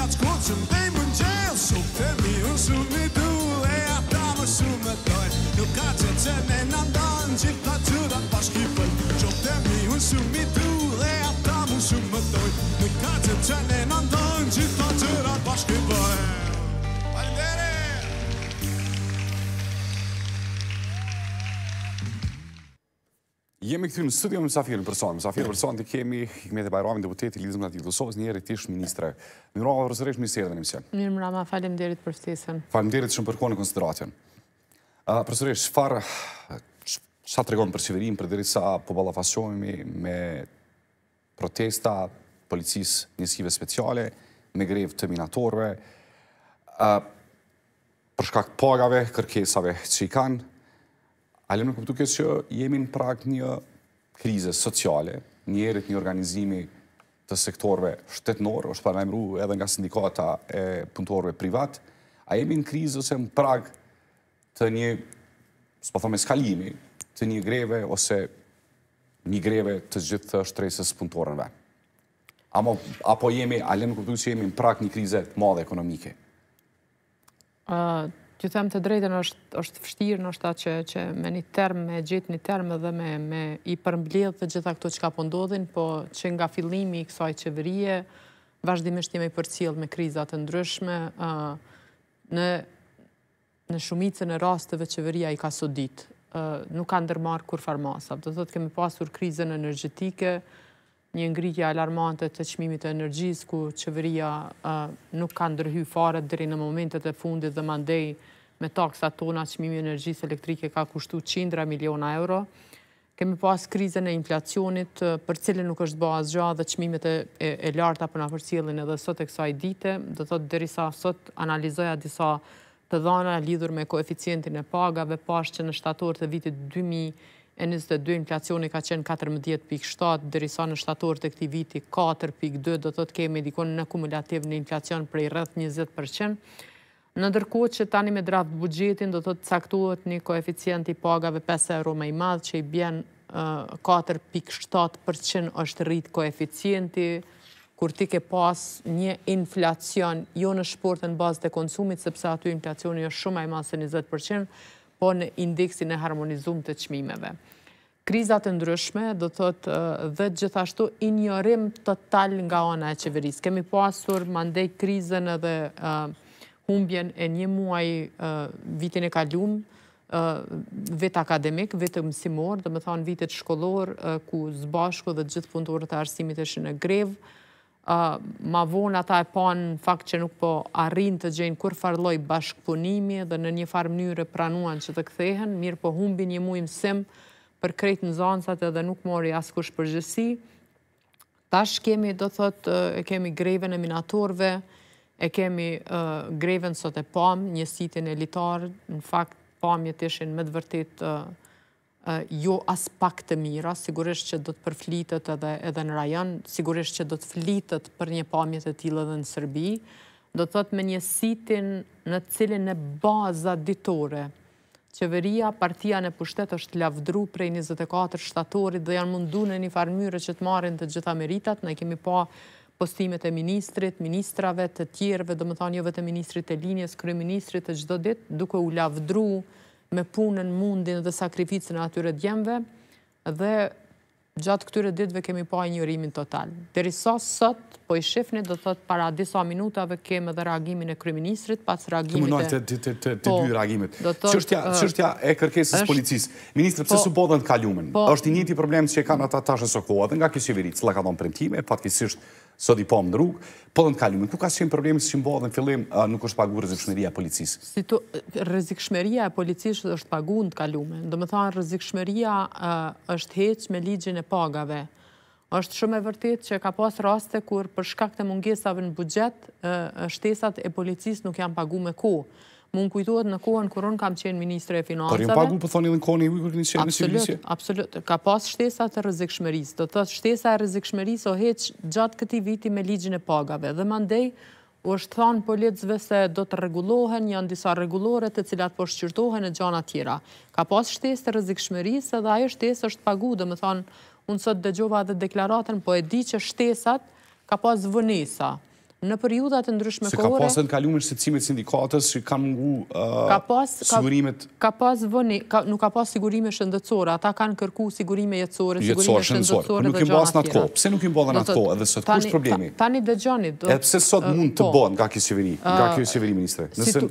A të kuqëm për mundë që e usupë Dhe mi usun një dule A ta më shumë në doj Nuk ka që të me Jemi këthy në studio, më safirë në përsonë. Më safirë në përsonë, të kemi me të bajrami deputeti i Lidhëm Nativë Vësovës, njerë i tishë ministre. rama rrëma, rësërëshë ministerë dhe në emision. Më rama, falem derit për stesën. Falem derit shumë përkone konsideratën. Rësërëshë, farë, që sa të regonë për qeverim, për derit sa po balafasjohemi me protesta policis njësive speciale, me grevë të minatorve, përshkak pagave, kërkesave që i kanë, Alem në këptu që jemi në prag një krize sociale, njerët një organizimi të sektorve shtetënorë, është parlajmru edhe nga sindikata e punëtorve privat, a jemi në krizë ose në prag të një, s'po thome skalimi, të një greve ose një greve të gjithë shtresës punëtorënve? Apo jemi, alem le në këptu që jemi në prag një krize të madhe ekonomike? Ty them të drejten është fështirë është ta që me një termë, me gjithë një termë dhe me i përmblidhë dhe gjitha këto që ka pëndodhin, po, po që nga fillimi i kësaj qeverie, vazhdimisht jemi për cilë me krizat e ndryshme, në shumicën e rastëve qeveria i ka sodit, ditë, nuk ka ndërmarë kur farmasa, dhe thotë kemi pasur krizën energetike, një ngritja alarmante të qmimit të energjisë, ku qeveria nuk ka ndërhy fare dheri në momentet e fundit dhe mandej, me taksa tona që energjisë elektrike ka kushtu 100 miliona euro, Kemi pas krizën e inflacionit, për cilën nuk është bëha zxha dhe qmimet e larta për në përcilin edhe sot e kësa i dite, dhe thotë dërisa sot analizoja disa të dhana lidhur me koeficientin e pagave, dhe që në shtator të vitit 2022 inflacioni ka qenë 14.7, dërisa në shtator të këti viti 4.2, dhe thotë kemi dikon në kumulativ në inflacion për i rrët 20%. Në ndërkohë që tani me draft bugjetin do të të caktuat një koeficient i pagave 5 euro me i madhë që i bjen 4.7% është rrit koeficienti, kur ti ke pas një inflacion jo në shportën bazë të konsumit, sepse aty inflacioni është shumë e masë 20%, po në indeksi në harmonizum të qmimeve. Krizat e ndryshme do të të dhe gjithashtu i njërim total nga ona e qeverisë. Kemi pasur mandej krizën edhe humbjen e një muaj vitin e kalumë, vit akademik, vit mësimor, dhe më thonë vitet shkollor, ku zbashko dhe gjithë punëtorët të arsimit e shënë grevë. Ma vonë ata e panë fakt që nuk po arrinë të gjenë kur farloj bashkëpunimi dhe në një farë mënyre pranuan që të kthehen, mirë po humbi një mujë mësim për krejtë në zonësat edhe nuk mori askush përgjësi. Tash kemi, do thotë, kemi greve në minatorve, e kemi greven sot e pam, një sitin elitar, në fakt pamjet ishin me të vërtit jo as pak të mira, sigurisht që do të përflitet edhe, edhe në rajon, sigurisht që do të flitet për një pamjet e tila dhe në Sërbi, do të thotë me një sitin në cilin e baza ditore, qeveria, partia në pushtet është lavdru prej 24 shtatorit dhe janë mundu në një farmyre që të marrin të gjitha meritat, ne kemi pa postimet e ministrit, ministrave të tjerve, dhe më thonë jo vetë ministrit e linjes, kërë ministrit e gjdo dit, duke u lavdru me punën mundin dhe sakrificën e atyre djemve, dhe gjatë këtyre ditve kemi pa një njërimin total. Dheri sos, sot, po i shifni, do thot para disa minutave kemë edhe reagimin e kryministrit, pas reagimit e... Të të të po, dy reagimit. Qështja e kërkesës policisë? Ministrë, pëse po, su bodhën të kaljumen? Êshtë po. i njëti problem që e kanë ata tashë së kohë, dhe nga kësjeverit, së lakadon përëntime, fatkisisht sot i po më në rrugë, po dhe në kalimin. Ku ka si qenë problemi si që më dhe në fillim nuk është pagu rëzikshmeria policisë? Rëzikshmeria e policisë është pagu në të kalimin. Dhe më thanë, rëzikshmeria është heq me ligjin e pagave. është shumë e vërtit që ka pas raste kur për shkak të mungesave në budget shtesat e policisë nuk janë pagu me ku. Mu në kujtuat në kohën kër unë kam qenë Ministre e Finansave. Për jënë pagu për po thoni dhe në kohën e ujë kërë një qenë në civilisje? Absolut, ka pas shtesa të rëzikshmeris. Do të shtesa e rëzikshmeris o heq gjatë këti viti me ligjën e pagave. Dhe mandej, u është thanë politëzve se do të regulohen, janë disa regulore të cilat po shqyrtohen e gjana tjera. Ka pas shtesë të rëzikshmeris edhe ajo shtesë është pagu, dhe më unë sot dëgjova dhe deklaratën, po e di që shtesat ka pas vënesa në periudat e ndryshme kore... Se ka pas e në kalumin shqecimit sindikatës që kanë mungu uh, sigurimet... Nuk ka pas sigurime shëndëcora, ata kanë kërku sigurime jetësore, sigurime shëndëcore dhe gjanë atjera. Nuk i basë në atë kohë, pëse nuk imë në atë edhe sot, kështë problemi? Tani dhe gjanit... E pëse sot mund të po. bënë nga kjo sjeveri, nga kjo sjeveri, ministre?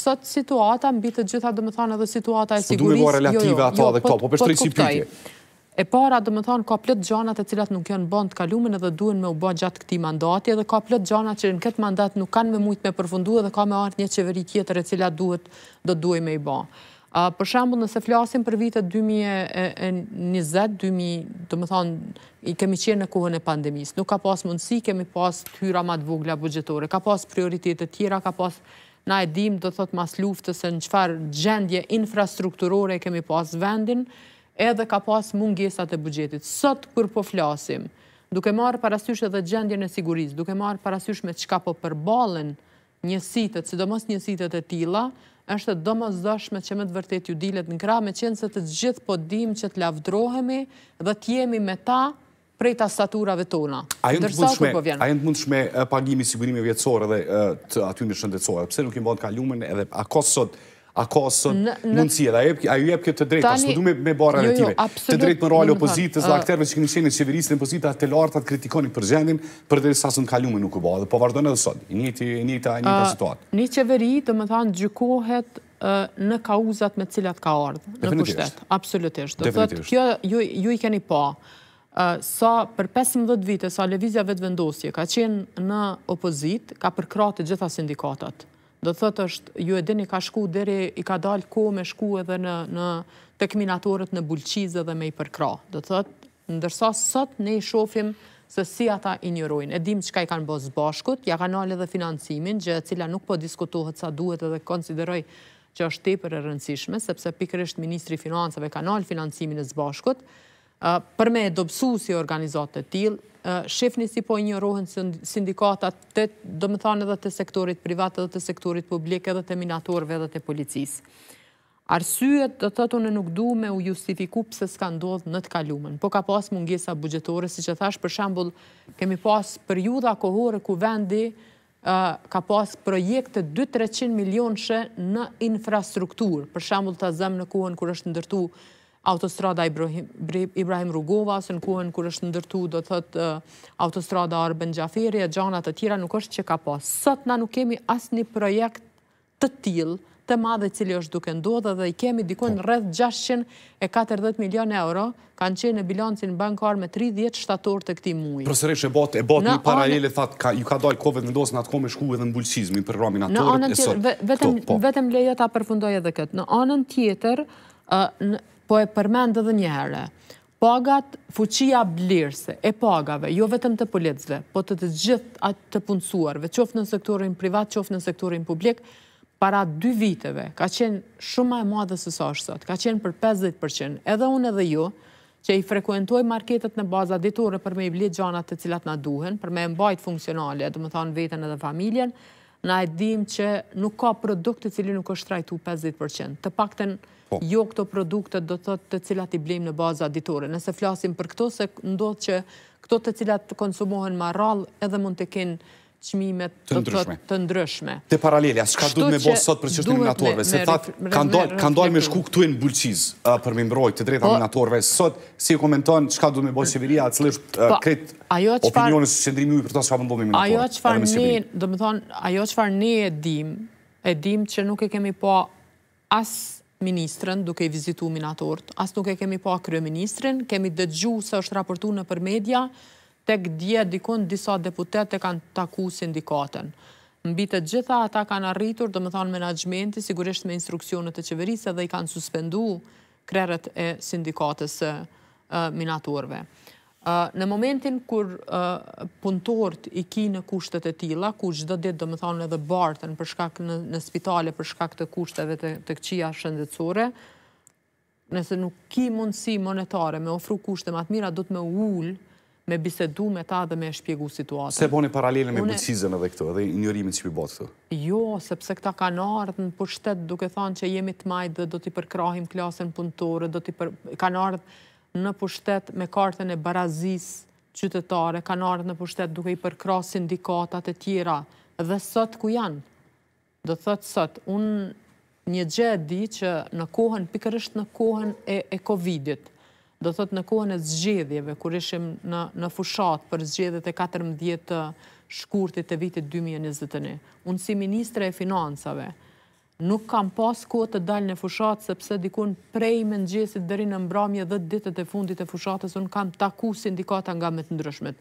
Sot situata, mbi të gjitha dhe më thanë edhe situata e sigurisë... Së duhe bërë relative jo, jo, ato jo, dhe këto, po përshëtë po rejtë po si E para, dhe më thonë, ka plët gjanat e cilat nuk janë bënd të kalumin edhe duen me u bë gjatë këti mandati, edhe ka plët gjanat që në këtë mandat nuk kanë me mujtë me përfundu edhe ka me artë një qeveri tjetër e cilat duhet do duhet me i bë. Për shambu, nëse flasim për vitët 2020, dhe më thonë, i kemi qenë në kohën e pandemis, nuk ka pas mundësi, kemi pas të hyra ma vogla bugjetore, ka pas prioritetet tjera, ka pas na edhim, dhe thotë mas luftës e në qëfar gjendje infrastrukturore kemi pas vendin, edhe ka pas mungesat e bugjetit. Sot kur po flasim, duke marë parasysh edhe gjendje në siguris, duke marë parasysh me qka po përbalen njësitet, si do mos njësitet e tila, është do mos dëshme që me të vërtet ju dilet në kra, me qenë se të gjithë po dim që të lavdrohemi dhe të jemi me ta prej të tona. A jënë të mund shme pagimi sigurimi vjetësore dhe eh, të aty në shëndetësore? Pse nuk i mbën kalumen edhe a kosë sot A ka sën mundësi edhe, a ju jep këtë të drejt, a së përdu me barën jo, e jo, tive. Të drejt më rralë opozitës dhe akterve që këni qenë e qeverisë në opozitës, të lartat kritikonit për gjendin, për dhe sasën kalume nuk u bëha, dhe po vardonë edhe sot, një njëta situatë. Një qeveri të më thanë gjykohet në kauzat me cilat ka ardhë, në pushtet, absolutisht. Kjo ju i keni pa, sa për 15 vite, sa levizja vetë ka qenë në opozit, ka përkratë gjitha sindikatat, Do të thëtë është, ju e dini ka shku dheri, i ka dalë ko me shku edhe në të kminatorët në bulqizë dhe me i përkra. Do të thëtë, ndërsa sot ne i shofim se si ata i njërojnë. E dim që ka i kanë bëzë bashkut, ja kanë alë edhe financimin, gjë cila nuk po diskutohet sa duhet edhe konsideroj që është te për e rëndësishme, sepse pikrështë Ministri Financave kanë alë financimin e zbashkut, për me dobsu si organizatët të tilë, shifni si po një sindikatat të, do më thanë edhe të sektorit privat, edhe të sektorit publik, edhe të minatorve, edhe të policis. Arsyet, do të të në nuk du me u justifiku pëse s'ka ndodhë në të kalumen, po ka pas mungesa bugjetore, si që thash, për shambull, kemi pas për kohore ku vendi ka pas projekte 2-300 milion shë në infrastruktur, për shambull të zemë në kohën kër është ndërtu autostrada Ibrahim Rugova, së në kohën kër është ndërtu, do të thëtë eh, autostrada Arben Gjaferi, e gjanat të tjera nuk është që ka pas. Sot na nuk kemi asë një projekt të tilë, të madhe cili është duke ndodhe dhe i kemi dikon po. rrëth 640 milion euro, kanë qenë në bilancin bankar me 30 shtator të këti mujë. Për e botë, e botë një paralele, ju ka dojë kove vendosë në atë kome shku edhe në bulqizmi për ramin atërët, e sot, këto, po, po. Vetëm lejo ta përfundoj edhe këtë. Në anën tjetër, po e përmend edhe një herë. Pagat, fuqia blirëse e pagave, jo vetëm të policëve, po të të gjithë atë të punësuarve, qofë në sektorin privat, qofë në sektorin publik, para dy viteve, ka qenë shumë e madhe së sot, ka qenë për 50%, edhe unë edhe ju, që i frekuentoj marketet në baza ditore për me i blitë gjanat të cilat na duhen, për me mbajt funksionale, dhe më thonë vetën edhe familjen, na e dim që nuk ka produkt të cili nuk është trajtu 50%, të pakten Po. jo këto produktet do të të cilat i blejmë në baza ditore. Nëse flasim për këto, se ndodhë që këto të cilat konsumohen ma rral, edhe mund të kenë qmimet të ndryshme. Të paralelja, shka duhet me bo sot për qështë në minatorve, se thatë, kanë dojnë me shku këtu e në bulqiz për me mbroj të drejta po- minatorve, sot, si e komentonë, shka duhet me bo qeveria, atë cilë është po, kretë opinionës që qëndrimi ujë për to shka pëndohë me minatorve. Ajo qëfar ne e dim, e dim që nuk e kemi po asë ministrën duke i vizitu minatort. As nuk e kemi pa kryo ministrën, kemi dëgju se është raportu në për media, tek dje dikun disa deputete kanë taku sindikaten. Në bitët gjitha ata kanë arritur, dhe më thonë menajgmenti, sigurisht me instruksionet të qeverisë, dhe i kanë suspendu kreret e e minatorve. Në momentin kur punëtort i ki në kushtet e tila, ku gjithë dhe ditë dhe më thonë edhe bartën në spitale për shkak të kushteve të këqia shëndetsore, nëse nuk ki mundësi monetare me ofru kushte të mira, do të me ullë me bisedu me ta dhe me shpjegu situatën. Se boni paralelën me bëtësizën edhe këto, edhe njërimin që për botë këto? Jo, sepse këta kanë në ardhë në pushtet duke thonë që jemi të majtë dhe do t'i përkrahim klasën punëtore, do t'i përkrahim klasën në pushtet me kartën e barazis qytetare, kanë arët në pushtet duke i përkra sindikatat e tjera, dhe sot ku janë? Dhe thot sot, unë një gjë e di që në kohën, pikërësht në kohën e Covidit, dhe thot në kohën e zgjedhjeve, kur ishim në fushat për zgjedhjet e 14 shkurtit të vitit 2021. Unë si Ministre e Finansave, nuk kam pas ku të dalë në fushatë, sepse dikun prej me gjësit dheri në mbramje dhe ditët e fundit e fushatës, unë kam taku sindikata nga me të ndryshmet.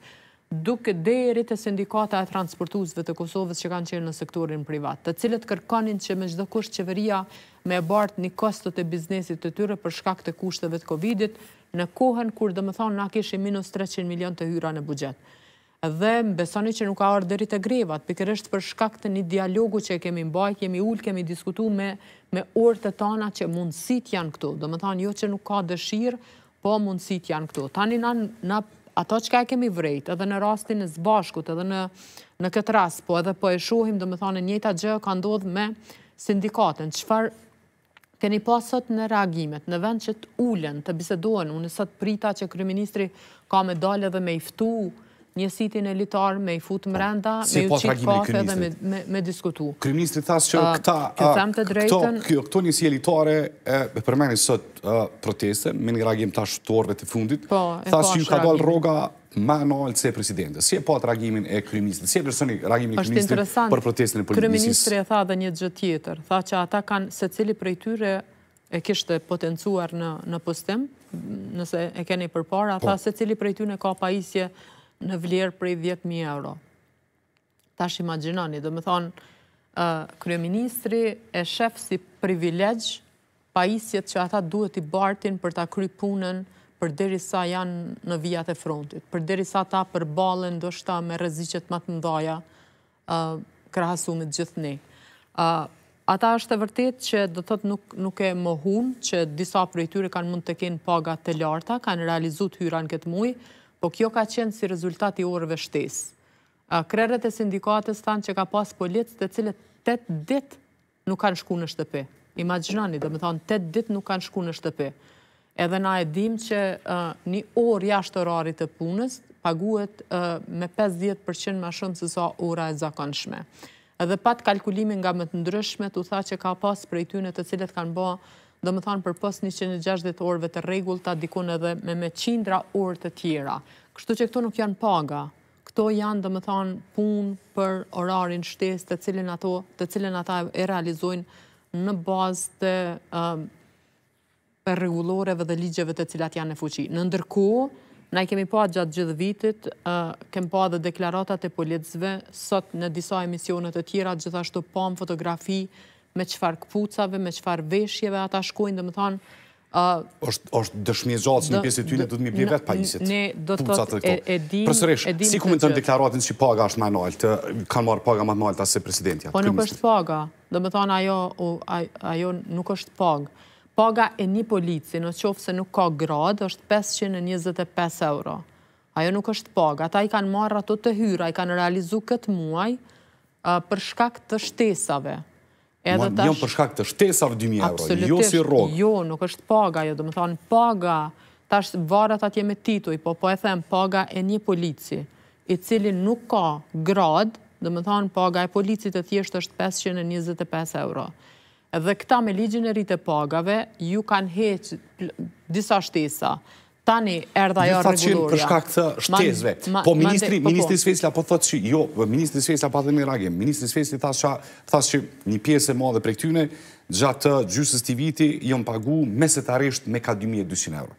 Duke deri të sindikata e transportuzve të Kosovës që kanë qenë në sektorin privat, të cilët kërkanin që me gjithë kusht qeveria me bartë një kostët e biznesit të tyre për shkak të kushtëve të Covidit, në kohën kur dhe më thonë na kishë minus 300 milion të hyra në bugjetë dhe besoni që nuk ka orë dërit e grevat, pikërështë për shkaktë një dialogu që kemi mbaj, kemi ullë, kemi diskutu me orët e tana që mundësit janë këtu. Do më thanë, jo që nuk ka dëshirë, po mundësit janë këtu. Tani na ato që ka e kemi vrejt, edhe në rastin e zbashkut, edhe në këtë rast, po edhe po e shohim, do më thanë, njëta gjë ka ndodhë me sindikatën. Qëfar keni pasët në reagimet, në vend që të ullën, të bisedohen, unësat prita që kryeministri ka me dalë edhe me iftu njësitin e litar me i futë mrenda, po, me ju po qikë kafe dhe me diskutu. Kriministri thasë që këto njësit e litare e përmeni sot proteste, me një ragim të ashtorve të fundit, po, thasë që ju ka dalë roga ma në alë se presidentës. Si e po atë ragimin e kryministrit? Si e personi reagimin e kryministrit për protestin e politikës? Kryministri e tha dhe një gjë tjetër. Tha që ata kanë se cili për e tyre e kishtë potencuar në postim, nëse e keni përpara, Tha se cili për tyre ka pajisje në vlerë prej 10.000 euro. Ta shë imaginoni, do më thonë, kryeministri e shef si privilegjë paisjet që ata duhet i bartin për ta kry punën për deri sa janë në vijat e frontit, për deri sa ta për balen do shta me rëzicet më të mdoja krahasu me gjithë ne. Ata është e vërtet që do tëtë nuk e më hun që disa për e tyre kanë mund të kenë paga të larta, kanë realizut hyra në këtë mujë, po kjo ka qenë si rezultati orëve shtes. Krerët e sindikatës thanë që ka pas polit të cilët 8 ditë nuk kanë shku në shtëpi. Imaginani, dhe me thanë 8 ditë nuk kanë shku në shtëpi. Edhe na e dim që një orë jashtë orarit të punës paguet me 50% ma shumë se sa ora e zakonshme. Edhe pat kalkulimin nga më të ndryshme, tu tha që ka pas prej tynë të cilët kanë bëha dhe më thanë për pës 160 orve të regull të adikun edhe me me qindra orë të tjera. Kështu që këto nuk janë paga, këto janë dhe më thanë punë për orarin shtes të cilin ato, të cilin ata e realizojnë në bazë të për regulloreve dhe ligjeve të cilat janë në fuqi. Në ndërku, na i kemi pa gjatë gjithë vitit, kemi pa dhe deklaratat e policve, sot në disa emisionet e tjera, gjithashtu pa fotografi, me qëfar këpucave, me qëfar veshjeve ata shkojnë, dhe më thanë... Êshtë dëshmjezatës në pjesë të tyne, do të mi bje vetë pajisit. Ne, do të të edim... si ku më të në deklaratin që paga është maj nëjtë, kanë marë paga maj të asë se presidentja? Po nuk është paga, dhe më thanë ajo nuk është pagë. Paga e një polici, në qofë se nuk ka gradë, është 525 euro. Ajo nuk është paga. Ata i kanë marë ato të hyra, i kanë realizu këtë muaj për shkak të shtesave edhe tash... për shkak të shtesav 2.000 euro, jo si rogë. Jo, nuk është paga, jo, do më thonë paga, tash varat atje me tituj, po po e them paga e një polici, i cili nuk ka grad, do më thonë paga e policit e thjesht është 525 euro. Dhe këta me ligjën e rritë e pagave, ju kanë heqë disa shtesa, tani erdha jo regulurja. Dhe për shkak të shtezve. Po, po, po, Ministri Svesla po thotë që, jo, Ministri Svesla pa dhe në ragje, Ministri Svesli thotë që një piesë e ma dhe prektyne, gjatë gjusës të viti, jënë pagu meset arisht me ka 2200 euro.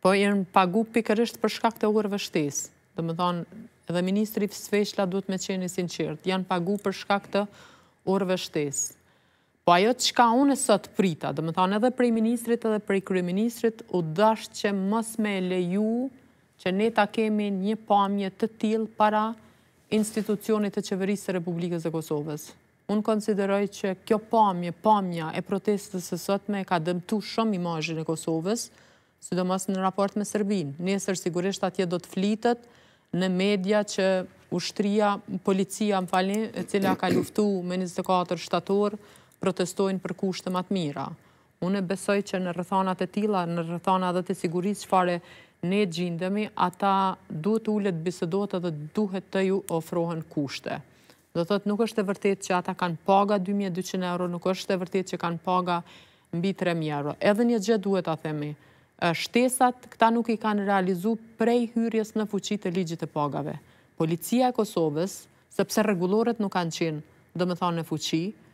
Po, jënë pagu pikërisht për shkak të urve shtezë. Dhe më thonë, edhe Ministri Svesla duhet me qeni sinqirt. Janë pagu për shkak të urve shtezë. Po ajo që ka unë e sot prita, dhe më thonë edhe prej ministrit edhe prej kryeministrit, u dasht që mos me leju që ne ta kemi një pamje të til para institucionit të qeverisë të Republikës e Kosovës. Unë konsideroj që kjo pamje, pamja e protestës e sot me ka dëmtu shumë imajin e Kosovës, së do në raport me Serbinë. Nesër sigurisht atje do të flitet në media që ushtria, policia më falin, e cila ka luftu me 24 shtatorë, protestojnë për kushtë matë mira. Unë e besoj që në rëthanat e tila, në rëthanat dhe të sigurisë që fare ne gjindemi, ata duhet ullet bisedot edhe duhet të ju ofrohen kushte. Dhe të nuk është e vërtet që ata kanë paga 2.200 euro, nuk është e vërtet që kanë paga mbi 3.000 euro. Edhe një gjë duhet, a themi, shtesat këta nuk i kanë realizu prej hyrjes në fuqit e ligjit e pagave. Policia e Kosovës, sepse regulorët nuk kanë qenë, dhe me thonë në fuqit,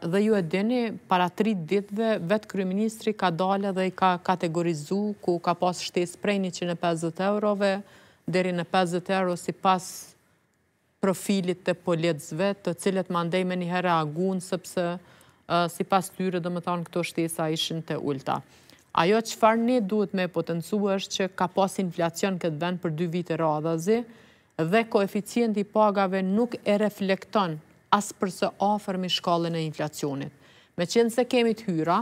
dhe ju e dini, para 3 ditve, vetë kryministri ka dalë dhe i ka kategorizu, ku ka pas shtes prej 150 eurove, deri në 50 euro si pas profilit të poletzve, të cilët mandej me herë agun, sëpse si pas tyre dhe më thonë këto shtesa ishin të ulta. Ajo që farë një duhet me potencu është që ka pas inflacion këtë vend për 2 vite radhazi, dhe koeficienti pagave nuk e reflekton asë përse ofërmi shkollën e inflacionit. Me qenë se kemi të hyra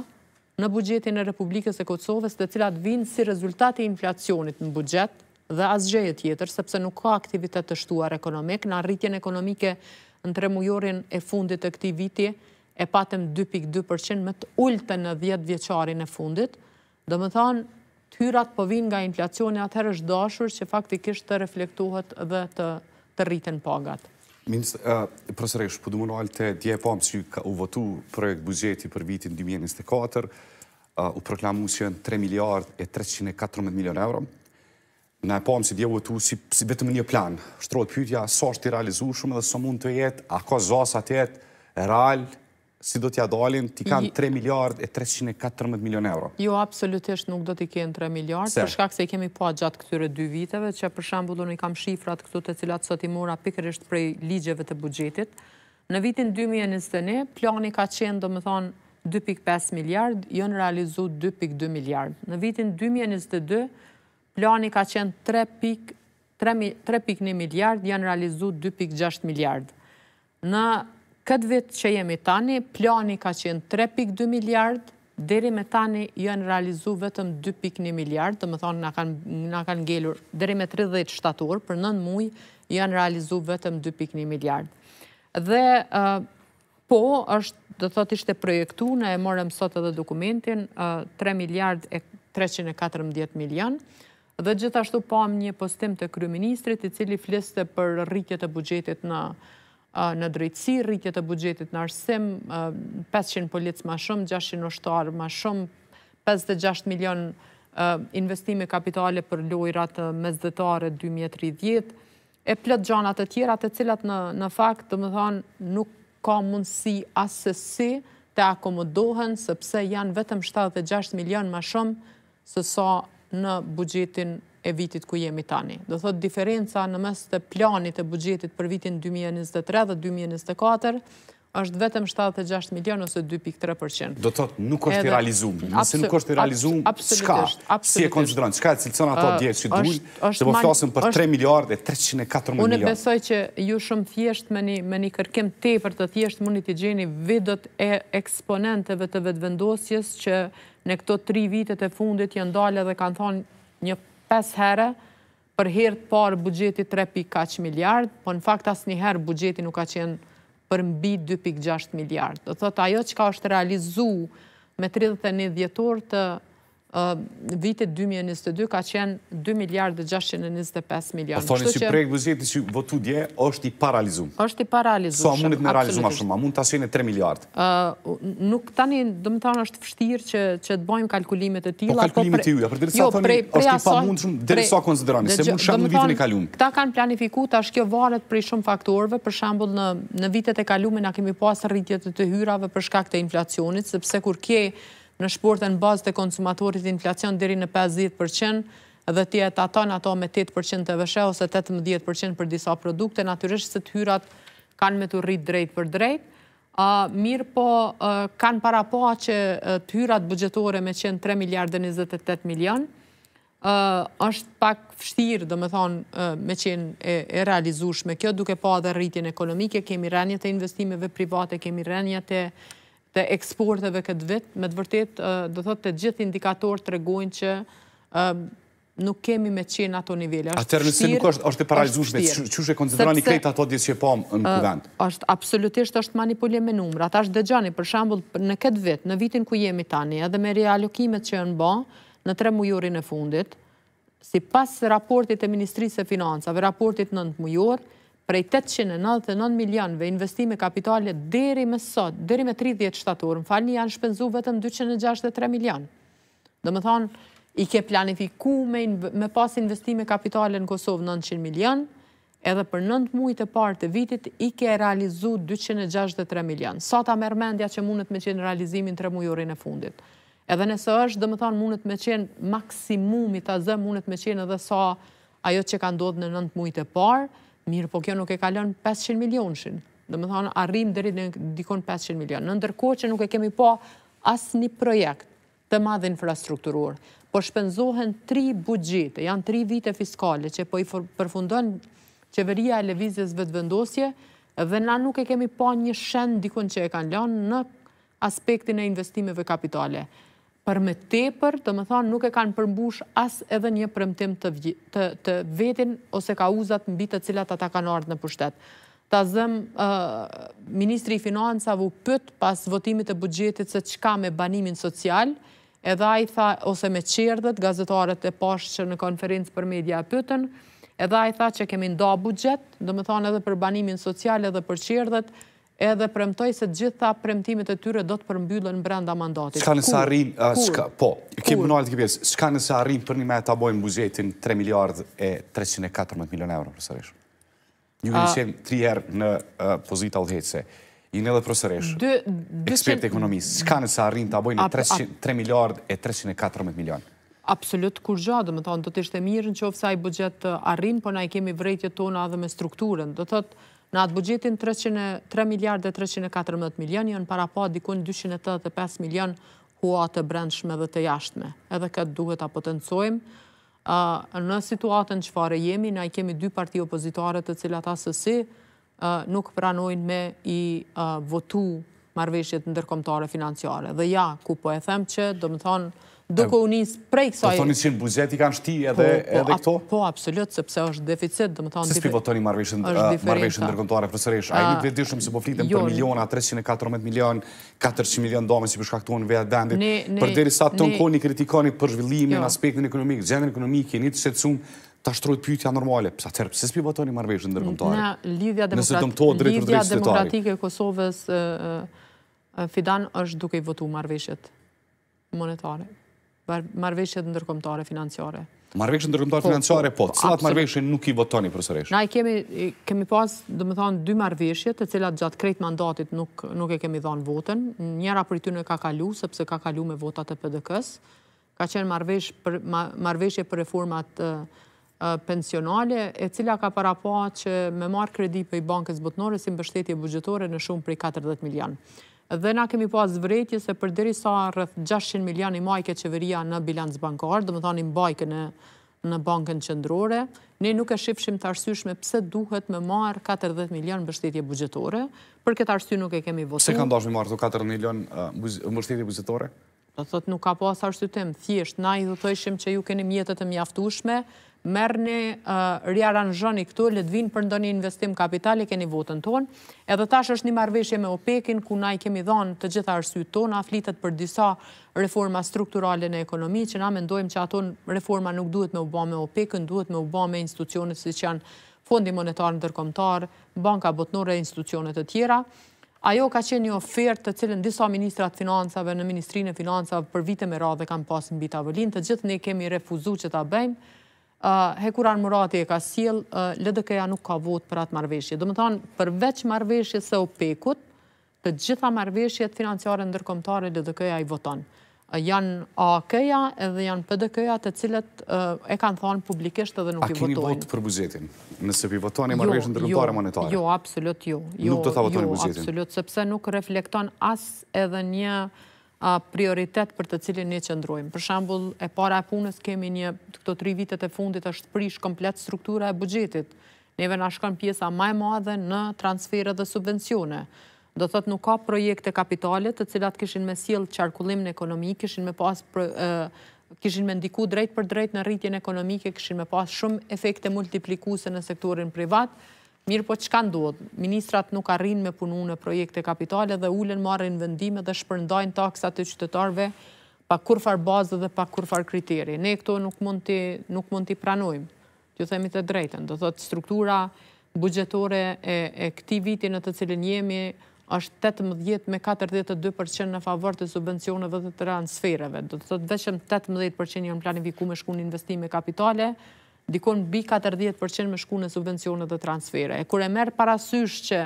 në bugjetin e Republikës e Kosovës dhe cilat vinë si rezultat e inflacionit në bugjet dhe asgjeje tjetër, sepse nuk ka aktivitet të shtuar ekonomik, në rritjen ekonomike në tre mujorin e fundit e këti viti e patem 2.2% me të ullëte në 10 vjeqarin e fundit, dhe më thanë, të hyrat povin nga inflacionit atëherë është dashur që faktikisht të reflektohet dhe të rritën pagatë. Ministrë, përsëresh, për po dëmonu alë të dje e pamë që ka u votu projekt buzjeti për vitin 2024, u proklamu që në 3 miliard e 314 milion euro. Në e pamë si dje u votu si vetëm një plan. Shtrojt pytja, sa është i realizu shumë dhe sa mund të jetë, a ka të jetë, e realë, si do t'ja dalin, ti kanë 3 miliard e 314 milion euro. Jo, absolutisht nuk do t'i kënë 3 miliard, për shkak se i kemi pa gjatë këtyre 2 viteve, që për shambullu në i kam shifrat këtu të cilat sot i mora pikërisht prej ligjeve të bugjetit. Në vitin 2021, plani ka qenë, do më thonë, 2.5 miliard, jo në realizu 2.2 miliard. Në vitin 2022, plani ka qenë 3.1 miliard, jo në realizu 2.6 miliard. Në këtë vitë që jemi tani, plani ka qenë 3.2 miliard, deri me tani jënë realizu vetëm 2.1 miliard, të më thonë nga kanë ngelur deri me 30 shtatur, për 9 muj jënë realizu vetëm 2.1 miliard. Dhe po, është, dhe thot ishte projektu, në e morëm sot edhe dokumentin, 3 miliard e 314 milion, dhe gjithashtu pa po më një postim të kryministrit, i cili fliste për rritjet e bugjetit në në drejtësi, rritje të bugjetit në arsim, 500 policë ma shumë, 600 nështarë ma shumë, 56 milion investimi kapitale për lojrat mezdetare 2030, e plët gjanat të tjera të cilat në fakt të më thonë nuk ka mundësi asesi të akomodohen, sëpse janë vetëm 76 milion ma shumë sësa në bugjetin 2030 e vitit ku jemi tani. Do thot, diferenca në mes të planit e bugjetit për vitin 2023 dhe 2024, është vetëm 76 milion ose 2.3%. Do të nuk është i realizuar. Nëse nuk është i realizuar, çka? Si e konsiderojnë? Çka e cilëson ato dje që dujnë Është po flasim për 3 miliardë 314 milion. Unë besoj që ju shumë thjesht me një kërkem te për tepër të thjesht mundi të gjeni vidot e eksponenteve të vetvendosjes që në këto 3 vitet e fundit janë dalë dhe kanë thonë një 5 herë për herë të parë bugjeti 3.4 miliard, po në fakt asë një herë bugjeti nuk ka qenë për mbi 2.6 miliard. Dhe thot, ajo që ka është realizu me 31 djetor të vitit 2022 ka qenë 2 dhe 625 miljonë. Po thoni që projekt vëzjeti që votu dje është i paralizum. është i paralizum. So a mundit me realizum a shumë, a mund të e 3 miljardë? Nuk tani, do më thonë është fështirë që të bojmë kalkulimet e tila. Po, po kalkulimet e uja, për dirësa jo, thoni është i pa mund shumë, dirësa konsiderani, se mund shumë në vitin e kalum. Këta kanë planifiku, ta është kjo varet për shumë faktorve, për shambull në vitet e kemi pas të për shkak të inflacionit, sepse kur kje në shportën bazë të konsumatorit inflacion dheri në 50%, dhe tje të ata në ata me 8% të vëshe, ose 18% për disa produkte, natyrisht se të hyrat kanë me të rritë drejt për drejt. Mirë po, kanë para po që të hyrat bugjetore me qenë 3 miliardë 28 milion, është pak fështirë, dhe me thonë, me qenë e realizushme. Kjo duke po dhe rritin ekonomike, kemi renjët e investimeve private, kemi renjët e investimeve, të eksporteve këtë vit, me të vërtet, do thot, të gjithë indikator të regojnë që nuk kemi me qenë ato nivele. A tërë nëse nuk është e paralizushme, që shë e konzideroni krejt ato disë që e pomë në këvend? është absolutisht është manipulje me numra. Ata është dëgjani, për shambull, në këtë vit, në vitin ku jemi tani, edhe me realokimet që e në ba, në tre mujorin e fundit, si pas raportit e Ministrisë e Financave, raportit nëndë mujorë, prej 899 milionve investime kapitale dheri me sot, dheri me 30 shtator, më falni janë shpenzu vetëm 263 milion. Dhe më thonë, i ke planifiku me pas investime kapitale në Kosovë 900 milion, edhe për 9 mujtë e partë të vitit i ke realizu 263 milion. Sa ta mermendja që mundet me qenë realizimin 3 mujurin e fundit. Edhe nëse është, dhe më thonë, mundet me qenë maksimumi të zë, mundet me qenë edhe sa ajo që ka ndodhë në 9 mujtë e partë, Mirë, po kjo nuk e kalon 500 milion Dhe më thonë, arrim dherit në dikon 500 milion. Në ndërkohë që nuk e kemi po asë një projekt të madhe infrastrukturur, po shpenzohen tri budgjitë, janë tri vite fiskale që po i përfundon qeveria e levizës vëtë vendosje dhe na nuk e kemi po një shën dikon që e kalon në aspektin e investimeve kapitale për me tepër, të më thonë, nuk e kanë përmbush as edhe një përëmtim të vetin ose ka uzat në bitë të cilat ata kanë ardhë në pushtet. Ta zëm, Ministri i Financave vë pët pas votimit të bugjetit se qka me banimin social, edhe a i tha, ose me qerdhet, gazetarët e pashë që në konferencë për media pëtën, edhe a i tha që kemi nda bugjet, dhe më thonë edhe për banimin social edhe për qerdhet, edhe premtoj se gjitha premtimit e tyre do të përmbyllën brenda mandatit. Shka nësë arrim, po, kemë në altë këpjes, shka nësë arrim për një me të abojmë buzjetin 3 miliard e 314 milion euro, përsërish? Një këmë qenë tri herë në pozita odhetëse, i në dhe përsërish, ekspert e ekonomisë, shka nësë arrim të abojmë 3 miliard e 314 milion? Absolut, kur gjatë, dhe më thonë, do të ishte mirë në që ofësaj budget arrim, po na i kemi vrejtje tona adhe me strukturën. Do të thotë, Në atë bugjetin, 3 miljard 314 milion, janë para pa dikun 285 milion huat të brendshme dhe të jashtme. Edhe këtë duhet a potencojmë. Në situatën që fare jemi, na i kemi dy parti opozitarët të cilat asësi nuk pranojnë me i votu marveshjet në ndërkomtare financiare. Dhe ja, ku po e them që, do më thonë, duke unis prej kësaj... Të po thoni që buzjet i kanë shti po, edhe po, këto? Po, absolut, sepse është deficit, dhe më thonë... Se votoni marveshën dërgëntuare, profesoresh, a i një vetëshëm se po flitem për jo, jo. miliona, 314 milion, 400 milion dame si përshkaktuon vea dendit, për deri sa të në kohë një kritikoni për zhvillimin, jo. aspektin ekonomik, gjendrin ekonomik, një të setësum, të ashtrojt pyjtja normale, pësa tërë, pëse s'pivotoni marveshën dërgëntuare? Në, lidhja demokratike e Kosovës, marveshjet ndërkomtare financiare. Marveshjet ndërkomtare po, financiare, po, po Cëllat marveshjet nuk i votoni përsëresht? Na i kemi pas, dhe me thonë, dy marveshjet, të cilat gjatë krejt mandatit nuk e kemi dhonë votën. Njera për ty në ka kalu, sepse ka kalu me votat e PDK-s. Ka qenë marveshje për reformat pensionale, e cila ka para pa që me marë kredi për i bankës botnore si mbështetje bugjetore në shumë për i 40 milion dhe na kemi pas vretje se për diri sa rrëth 600 milion i majke qeveria në bilans bankar, dhe më thani mbajke në bankën qëndrore, ne nuk e shifshim të arsyshme pse duhet me marë 40 milion bështetje bugjetore, për këtë arsy nuk e kemi votu. Se ka ndash me marë të 4 milion bështetje bugjetore? Dhe thot nuk ka pas arsytem, thjesht, na i dhëtojshim që ju keni mjetët e mjaftushme, merni, uh, riaranxoni këtu, le të vinë për ndonjë investim investim kapitali, keni votën tonë, edhe tash është një marveshje me OPEC-in, ku na i kemi dhonë të gjitha arsy tonë, a flitet për disa reforma strukturale në ekonomi, që na mendojmë që aton reforma nuk duhet me uba me OPEC-in, duhet me uba me institucionit si që janë Fondi Monetarë në Tërkomtarë, Banka Botnore e institucionit të tjera, Ajo ka qenë një ofertë të cilën disa ministrat finansave në Ministrinë e Finansave për vite me radhe kanë pasë në bitavëllin, të gjithë ne kemi refuzu që ta bëjmë, Hekuran Murati e ka siel, LDK-ja nuk ka vot për atë marveshje. Do më thonë, përveç marveshje se OPEC-ut, të gjitha të financiare ndërkomtare LDK-ja i voton. Janë AK-ja edhe janë PDK-ja të cilët e kanë thonë publikisht edhe nuk i votojnë. A keni vot për buzjetin? Nëse i votojnë jo, i marveshjën jo, ndërkomtare monetare? Jo, absolut, jo. Nuk të tha votojnë buzjetin? Jo, jo absolut, sepse nuk reflekton as edhe një prioritet për të cilin një qëndrojmë. Për shambull, e para e punës kemi një, këto tri vitet e fundit është prish komplet struktura e bugjetit. Neve nashkon pjesa maj madhe në transferë dhe subvencione. Do thot nuk ka projekte kapitalet të cilat kishin me siel qarkullim në ekonomi, kishin me pas kishin me ndiku drejt për drejt në rritjen ekonomike, kishin me pas shumë efekte multiplikuse në sektorin privat, Mirë po që kanë duhet, ministrat nuk arrin me punu në projekte kapitale dhe ulen marrin vendime dhe shpërndajnë taksat të qytetarve pa kur farë bazë dhe pa kur farë kriteri. Ne këto nuk mund t'i pranojmë, ju themit e drejten. Do thot, struktura bugjetore e këti viti në të cilin jemi është 18 me 42% në favor të subvencioneve dhe të transfereve. Do thot, veshëm 18% në planifikume shkun investime kapitale, dikon bi 40% me shku në subvencionet dhe transfere. E kure merë parasysh që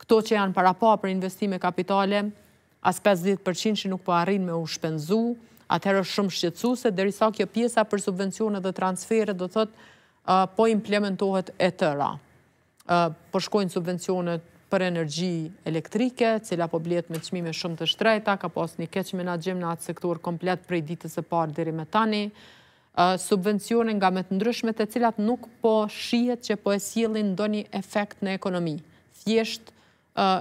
këto që janë para pa për investime kapitale, as 50% që nuk po arrin me u shpenzu, është shumë shqetsuse, dheri sa kjo pjesa për subvencionet dhe transfere do thot po implementohet e tëra. Po shkojnë subvencionet për energji elektrike, cila po bljet me qmime shumë të shtrejta, ka pas një keq menagjim në atë sektor komplet prej ditës e parë dheri me tani, subvencione nga me të ndryshmet e cilat nuk po shihet që po e sielin do një efekt në ekonomi. Thjesht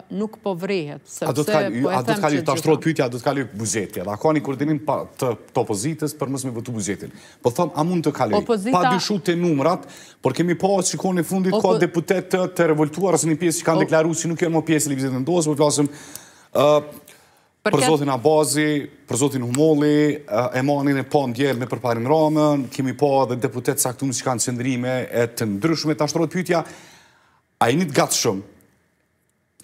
nuk po vrehet. A do të kalli të ashtrojt pytja, a do të kalli buzetja, dhe a ka një koordinim të opozitës për mësë me vëtu buzetin. Po thëmë, a mund të kalli? Pa dyshu të numrat, por kemi po që kone në fundit ka deputet të revoltuar, asë një pjesë që kanë deklaru si nuk e në më pjesë në vizetën ndosë, po flasëm Për zotin Abazi, për zotin Humoli, eh, e manin e pa ndjel me përparin ramën, kemi pa dhe deputet sa në që kanë cëndrime e të ndryshme, të ashtrojt pytja, a i një të gatë shumë,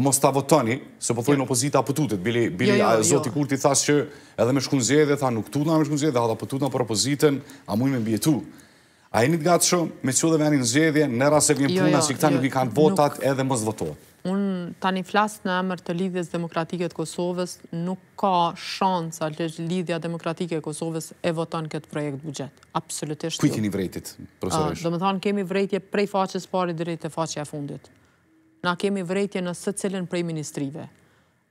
mos të avotani, se po thujnë jo. opozita pëtutit, po bili jo, jo, zoti Kurti thasë që edhe me shkun zedhe, tha nuk tutna me shkun zedhe, adha pëtutna po për opozitën, a mujnë me mbjetu. A i një të gatë shumë, me që dhe venin zedhe, në rase vjen puna, si këta nuk i kanë votat edhe mos votohet unë tani flasë në emër të lidhjes demokratike të Kosovës, nuk ka shansë që lidhja demokratike e Kosovës e votan këtë projekt bugjet. Absolutisht. Kuj keni jo. vrejtit, profesoresh? Dhe më thanë, kemi vrejtje prej faqës pari dhe të faqëja fundit. Na kemi vrejtje në së cilin prej ministrive.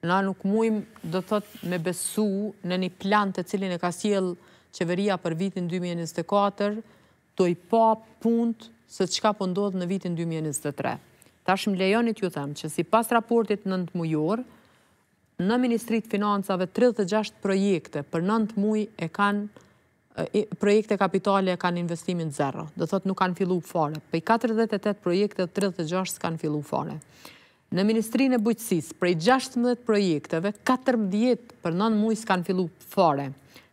Na nuk mujmë, dhe thëtë, me besu në një plan të cilin e ka siel qeveria për vitin 2024, i pa punt se qka po në vitin 2023. Tashm lejonit ju them që si pas raportit nëndë mujor, në Ministrit Financave 36 projekte për nëndë muj e kanë projekte kapitale e kanë investimin zero, dhe thotë nuk kanë fillu fare. Pej 48 projekte, 36 kanë fillu fare. Në Ministrinë e Bujqësisë, prej 16 projekteve, 14 për nënë mujës kanë fillu fare.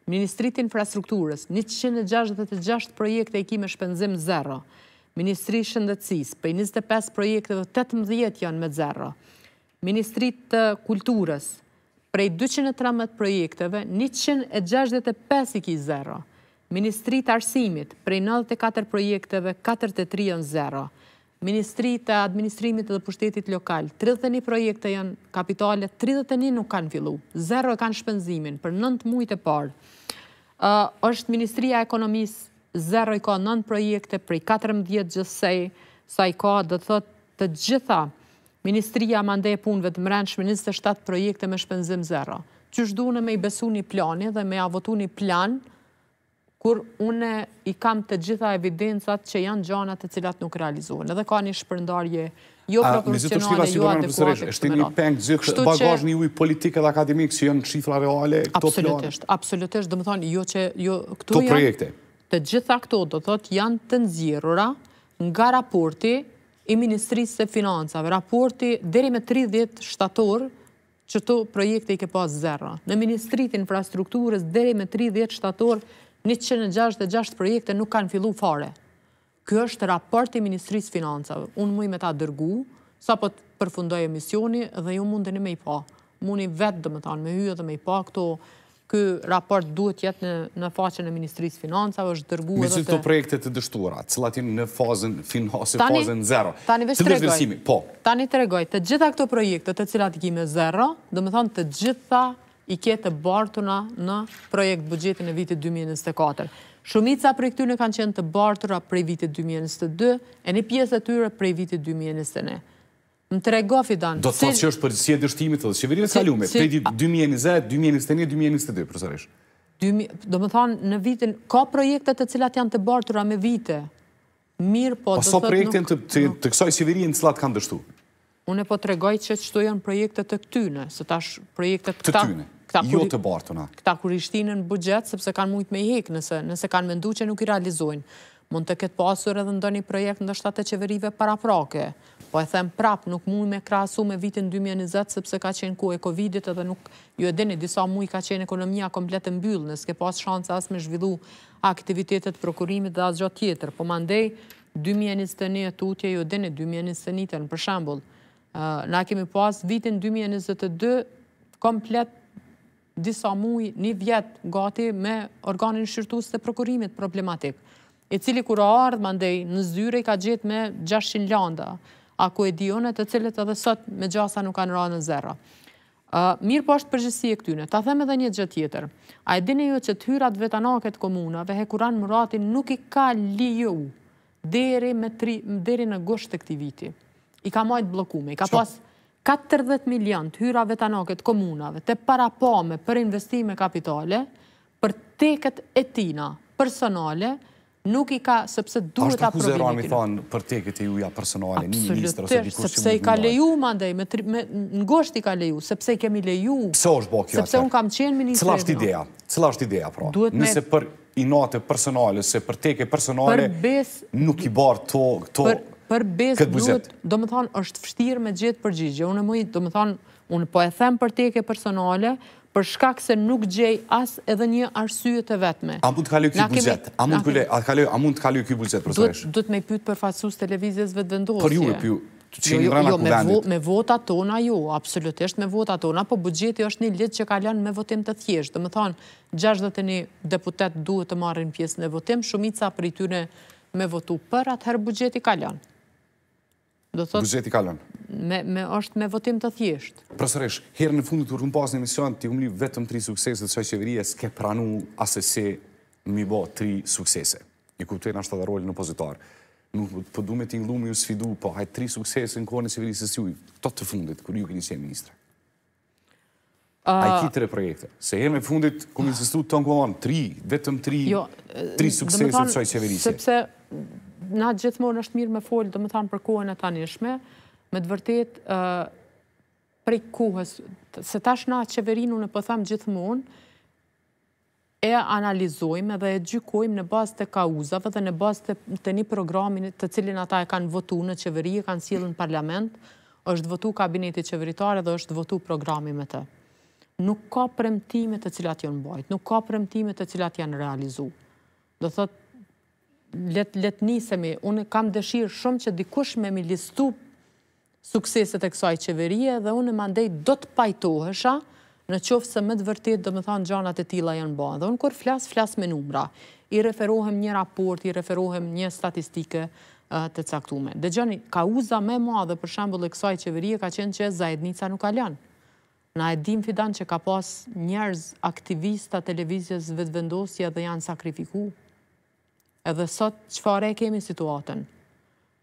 Ministrit Infrastrukturës, 166 projekte e kime shpenzim zero. Ministri Shëndëtsis, për 25 projekteve, 18 janë me zero. Ministri të Kulturës, prej 213 projekteve, 165 i ki zero. Ministri të Arsimit, prej 94 projekteve, 43 janë zero. Ministri të Administrimit dhe Pushtetit Lokal, 31 projekte janë kapitale, 31 nuk kanë fillu, zero e kanë shpenzimin, për 9 mujtë e parë. është Ministria Ekonomisë, zero i ka 9 projekte, prej 14 gjësej, sa i ka dhe thot të gjitha Ministria mande e punëve të mrenë 27 projekte me shpenzim zero. Qështë du në me i besu një plani dhe me avotu një plan, kur une i kam të gjitha evidencat që janë gjanat të cilat nuk Në Edhe ka një shpërndarje jo proporcionale, jo adekuate. është një peng gjithë bagajnë një ujë politikë edhe akademikë që janë qifra reale këto plan? Absolutisht, absolutisht, dhe më thonë, jo që jo, këtu janë... Këto projekte? Të gjitha këto, do të thot, janë të nëzirura nga raporti i Ministrisë të Financave, raporti dheri me 30 shtator që të projekte i ke pasë zera. Në Ministritë Infrastrukturës dheri me 30 shtator, 166 projekte nuk kanë fillu fare. Kjo është raporti i Ministrisë të Financave. Unë i me ta dërgu, sa po të përfundojë emisioni, dhe ju mundeni me i pa. Muni vetë dhe me në me hyë dhe me i pa këto, kë raport duhet jetë në faqën e Ministrisë Financa, është dërgu edhe të... Me të projekte të dështura, cilat jenë në fazën finansë, fazën zero. Tani vështë të Po. Tani të regoj. Të gjitha këto projekte të cilat i kime zero, dhe më thonë të gjitha i kjetë të bartuna në projekt bugjetin e vitit 2024. Shumica për këtune kanë qenë të bartura prej vitit 2022, e një pjesë të tyre prej vitit 2021. Më të rego fidanë. Do të thotë që është përgjësia dështimit dhe qeverive kalume, prejti 2020, 2021, 2022, profesoresh. Do më thonë, në vitin, ka projekte të cilat janë të bartura me vite. Mirë po, po do thotë nuk... Po so projekte të kësoj qeverie në cilat kanë dështu? Unë e po të regoj që të shtu janë projekte të këtyne, se tash projekte të këtyne. Jo të bartuna. Këta kur ishtinë në budget, sepse kanë mujtë me i hekë, nëse kanë mendu që nuk i realizojnë mund të këtë pasur edhe ndoni një projekt në shtate qeverive para prake, po e them prap nuk mund me krasu me vitin 2020, sepse ka qenë ku e Covidit edhe nuk, ju e dini, disa mui ka qenë ekonomia komplet e mbyllë, në s'ke pas shansë as me zhvillu aktivitetet prokurimit dhe as gjot tjetër, po mandej, 2021 të utje, ju e dini, 2021 të në përshambull, na kemi pas vitin 2022 komplet disa mui një vjetë gati me organin shqyrtus të prokurimit problematikë e cili kur ardhë mandej në zyre i ka gjithë me 600 landa, a ku e dionet të cilët edhe sot me gjasa nuk kanë ra në zera. Mirë po është përgjësi e këtyne, ta theme dhe një gjë tjetër, a e dini ju që të hyrat vetanaket komunave, he kuran më nuk i ka liju deri në gosht të këti viti. I ka majtë blokume, i ka pas 40 milion të hyrat vetanaket komunave të parapame për investime kapitale, për teket e tina personale, nuk i ka sepse duhet ta provojë. Ashtu kuzeroam i thon për teket e juja personale, një ministër ose dikush që sepse i ka leju mandej me, me i ka leju, sepse i kemi leju. Pse u kjo? Sepse un kam qenë ministër. Cila është ideja? Cila është ideja pra? Nëse për inate personale, se për teke personale, nuk i barë to, to për, për bes Duhet, do më thonë, është fështirë me gjithë përgjigje. Unë e do më thonë, unë po e them për teke personale, për shkak se nuk gjej as edhe një arsye të vetme. A mund të kaloj ky buxhet? A mund të kaloj, a mund të kaloj ky buxhet për sërish? Duhet të më pyet për fatsus televizjes vetë vendosje. Por ju e pyet Jo, jo, jo me vota tona, jo, absolutisht me vota tona, po bugjeti është një litë që kalan me votim të thjesht. Dhe më thonë, 61 deputet duhet të marrin pjesë në votim, shumica për i tyre me votu për atëherë bugjeti kalan. Bugjeti kalan? me është me votim të thjesht. Prasërësh, herë në fundit urë në pasë në emision, ti umli vetëm tri sukseset, që e qeveria s'ke pranu ase mi bo tri suksese. Një ku të e ashtë të darolë në pozitarë. Nuk për po du me ti ngëllumë ju s'fidu, po hajtë tri suksese në kone qeveri së siuj, të të fundit, kër ju këni qenë ministre. A i ki tre projekte. Se herë me fundit, ku në sështu të ngëllumë, tri, vetëm tri, jo, tri suksese të që e qeveri Sepse, na gjithmonë është mirë me folë, dhe me thamë për kohën e tanishme, me të vërtet prej kuhës, se tash na qeverinu në pëtham po gjithmonë, e analizojmë dhe e gjykojmë në bazë të kauzave dhe në bazë të një programin të cilin ata e kanë votu në qeveri, e kanë silën parlament, është votu kabinetit qeveritare dhe është votu programin me të. Nuk ka premtimet të cilat janë bajt, nuk ka premtimet të cilat janë realizu. Dhe thot, let nisemi, unë kam dëshirë shumë që dikush me mi listu sukseset e kësaj qeverie dhe unë e mandej do të pajtohesha në qofë se më të vërtit dhe më thanë gjanat e tila janë ba. Dhe unë kur flasë, flasë me numra. I referohem një raport, i referohem një statistike të caktume. Dhe gjani, ka uza me mua dhe për shambull e kësaj qeverie ka qenë që zajednica nuk alian. Na e dim fidan që ka pas njerëz aktivista televizjes vëtë vendosja dhe janë sakrifiku. Edhe sot, qëfare kemi situatën?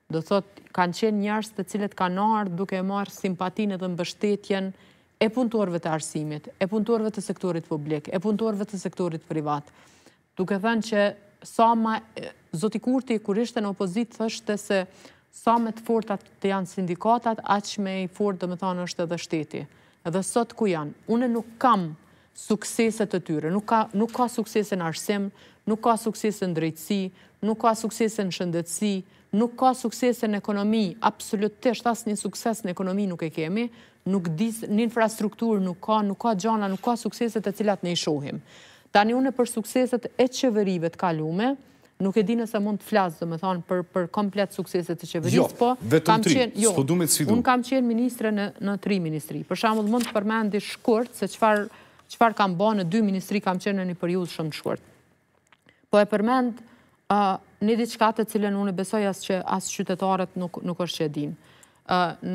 do thot, kanë qenë njërës të cilët kanë arë duke e marë simpatinë dhe mbështetjen e punëtorve të arsimit, e punëtorve të sektorit publik, e punëtorve të sektorit privat. Duke thënë që sa ma, Zoti Kurti, kur ishte në opozit, thështë se sa me të fortat të janë sindikatat, aq me i fort, dhe me thënë, është edhe shteti. Edhe sot ku janë? Une nuk kam sukseset të tyre, nuk ka, nuk ka sukseset në arsim, nuk ka sukseset në drejtësi, nuk ka suksese në shëndetësi, nuk ka suksese në ekonomi, absolutisht asë një sukses në ekonomi nuk e kemi, nuk disë një infrastrukturë, nuk ka, nuk ka gjana, nuk ka sukseset e cilat në i shohim. Tani une për sukseset e qeverive të kalume, nuk e di nëse mund të flasë, dhe me thonë, për, për komplet sukseset të qeverisë, jo, po, kam tri, qenë, jo, unë kam qenë ministre në, në tri ministri, për shamë mund të përmendi shkurt, se qëfar, qëfar kam bo në dy ministri, kam qenë në një periud shumë shkurt. Po e përmendi, një diçka të cilën unë besoj asë që asë qytetarët nuk është që dinë.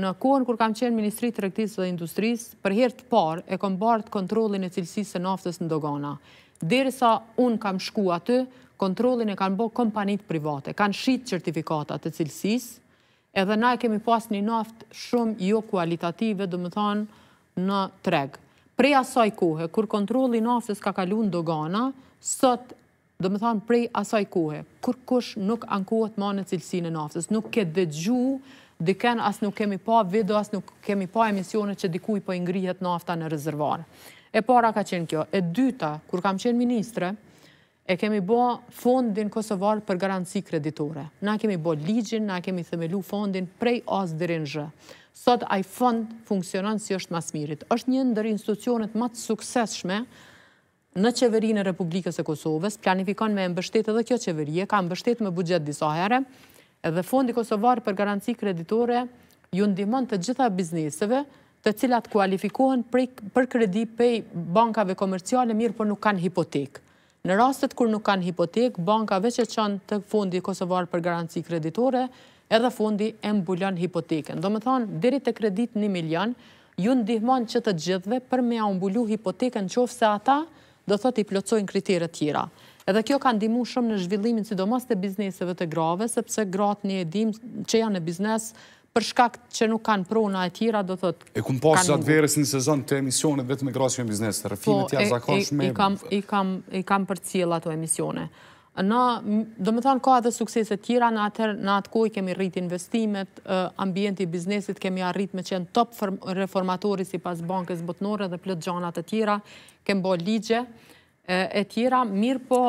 Në kohën kur kam qenë Ministri të Rektisë dhe Industrisë, për herë të parë e kom bartë kontrolin e cilësisë e naftës në Dogana. Dere sa unë kam shku atë, kontrolin e kanë bo kompanit private, kanë shqitë certifikatat të cilësisë, edhe na e kemi pas një naftë shumë jo kualitative, dhe më thanë, në tregë. Preja saj kohë, kur kontrolin naftës ka kalu në Dogana, sot do më thonë prej asaj kohë, kur kush nuk ankohet ma në cilësin e naftës, nuk ke dhe gju, diken as nuk kemi pa video, as nuk kemi pa emisione që dikuj po ingrihet nafta në rezervarë. E para ka qenë kjo. E dyta, kur kam qenë ministre, e kemi bo fondin Kosovar për garanci kreditore. Na kemi bo ligjin, na kemi themelu fondin prej as dërin zhë. Sot, aj fond funksionon si është mas mirit. është një ndër institucionet matë sukseshme në qeverinë e Republikës e Kosovës, planifikon me mbështet edhe kjo qeverie, ka mbështet me bugjet disa herë, edhe fondi Kosovar për garanci kreditore ju ndimon të gjitha bizneseve të cilat kualifikohen për kredi pej bankave komerciale mirë për nuk kanë hipotekë. Në rastet kër nuk kanë hipotekë, banka veç e qënë të fondi Kosovar për garanci kreditore, edhe fondi e mbulon hipotekën. Do më thonë, diri të kredit një milion, ju ndihmon që të gjithve për me a mbulu hipotekën qofë se ata do thot i plocojnë kriterët tjera. Edhe kjo ka ndimu shumë në zhvillimin sidomos të bizneseve të grave, sepse gratë një edhim që janë në biznes shkakt që nuk kanë prona e tjera, do thot... E kumë pasë atë verës një sezon të emisionet vetë me gratë që po, e biznes, të rëfimet ja zakonsh me... I kam për cilë ato emisionet. Na, do me thonë, ka dhe sukseset tjera, në atër, në atë koj kemi rrit investimet, ambienti i biznesit kemi arrit me qenë top reformatori si pas bankës botnore dhe plët gjanat e tjera, kemë bo ligje e tjera, mirë po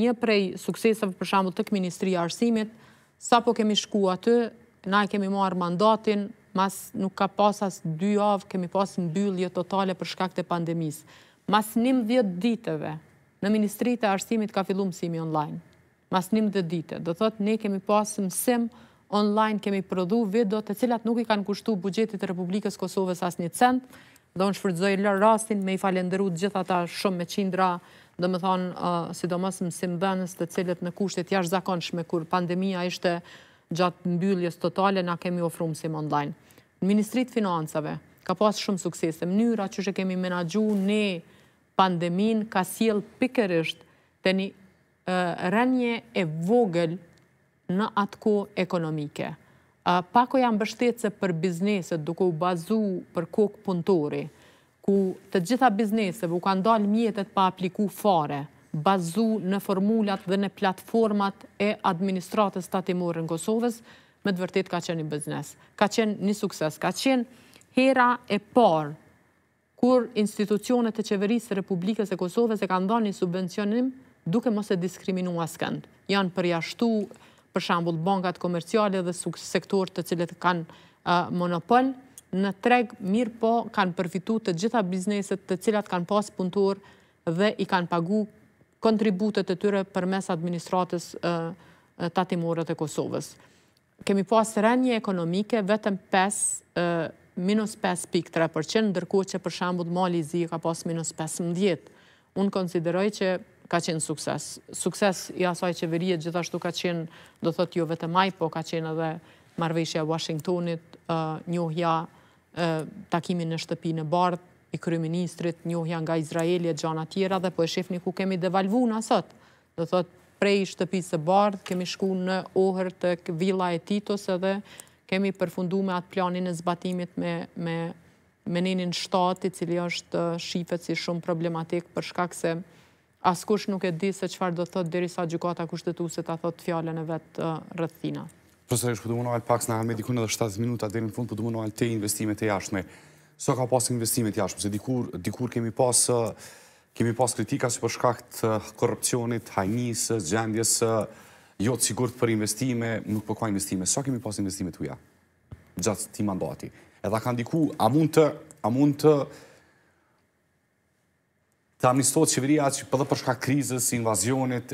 një prej sukseseve për shambull të këministri arsimit, sa po kemi shku aty, na kemi marë mandatin, mas nuk ka pasas dy avë, kemi pas në byllje totale për shkak të pandemis. Mas njëm dhjetë ditëve, në Ministri të Arsimit ka fillu mësimi online, mas njëmë dhe dite. Do thot, ne kemi pasë mësim online, kemi prodhu video të cilat nuk i kanë kushtu bugjetit Republikës Kosovës as një cent, dhe unë shfridzoj lërë rastin me i falenderu gjitha ta shumë me qindra, dhe më thonë, sidomos mësim dënës të cilat në kushtet jash zakonshme, kur pandemia ishte gjatë mbylljes totale, na kemi ofru mësim online. Ministrit Financave ka pasë shumë suksese, mënyra që që kemi menagju ne pandemin ka siel pikerisht të një rënje e vogël në atëko ekonomike. Pako jam bështetë se për bizneset duko u bazu për kokë punëtori, ku të gjitha bizneset u kanë dalë mjetet pa apliku fare, bazu në formulat dhe në platformat e administratës të në Kosovës, me dëvërtit ka qenë një biznes, ka qenë një sukses, ka qenë hera e parë kur institucionet e qeverisë e Republikës e Kosovës e kanë dhënë një subvencionim duke mos e diskriminu askënd. Janë përjashtu, për shambull, bankat komerciale dhe sektor të cilët kanë uh, monopol, në treg mirë po kanë përfitu të gjitha bizneset të cilat kanë pas punëtor dhe i kanë pagu kontributet e tyre për mes administratës uh, tatimorët e Kosovës. Kemi pas rënje ekonomike, vetëm 5 minus 5.3%, ndërku që për shambut mali zi ka pas minus 5.10%. Unë konsideroj që ka qenë sukses. Sukses i asaj qeveriet gjithashtu ka qenë, do thot jo vetë maj, po ka qenë edhe marveshja Washingtonit, njohja takimin në shtëpi në bardh, i kryministrit, njohja nga Izraeli e gjana tjera, dhe po e shifni ku kemi devalvu në Do Dhe thot, prej shtëpi së bardh, kemi shku në ohër të vila e titos edhe kemi përfundu me atë planin e zbatimit me me me shtati cili është uh, shifet si shumë problematik për shkak se askush nuk e di se qëfar do thot thotë dheri sa gjukata kushtetu a ta thotë fjallën e vetë uh, rëthina. Profesor, e shku të mundu paks në hame dikur dhe 7 minuta dheri në fund, për të mundu te investimet e jashme. So ka pas investimet e jashme, se dikur uh, kemi pas kritika si për shkak të korupcionit, hajnisë, gjendjesë, jo të sigurët për investime, nuk përkua po investime, sa kemi pas investime të uja? Gjatë ti mandati. Edha ka ndiku, a mund të, a mund të, të amnistot qeveria që përdo përshka krizës, invazionit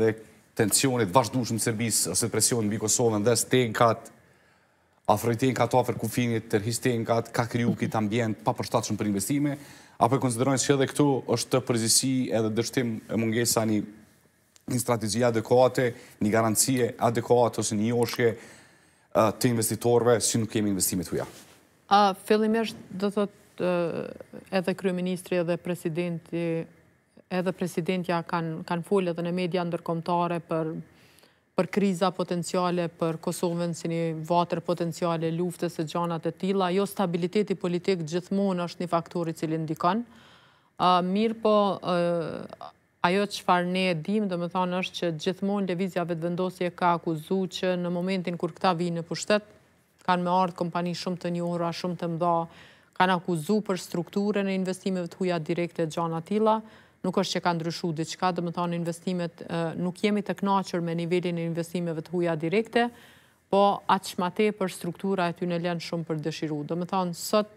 dhe tensionit, vazhdushmë të Serbisë, ose presion në Bikosovën dhe stenkat, afrojtenkat, afer kufinit, tërhistenkat, ka kriju këtë ambjent pa shumë për investime, apo e konsiderojnë që edhe këtu është të përzisi edhe dështim mungesa një një strategi adekuate, një garancije adekuate ose një oshe të investitorve si nuk kemi investimit huja. A fillimisht do thot edhe kryeministri edhe presidenti edhe presidentja kanë kanë edhe në media ndërkombëtare për për kriza potenciale për Kosovën si një vatër potenciale luftës e gjanat e tilla, jo stabiliteti politik gjithmonë është një faktor i cili ndikon. Uh, mirë po, ajo që farë ne e dim, dhe më thonë është që gjithmonë levizja vetë vendosje ka akuzu që në momentin kur këta vinë në pushtet, kanë me ardhë kompani shumë të njohra, shumë të mdha, kanë akuzu për strukture në investimeve të huja direkte gjana tila, nuk është që kanë ndryshu diqka, dhe më thonë investimet, nuk jemi të knaqër me nivelin e investimeve të huja direkte, po atë shmate për struktura e ty në lenë shumë për dëshiru. Dhe më thonë, sot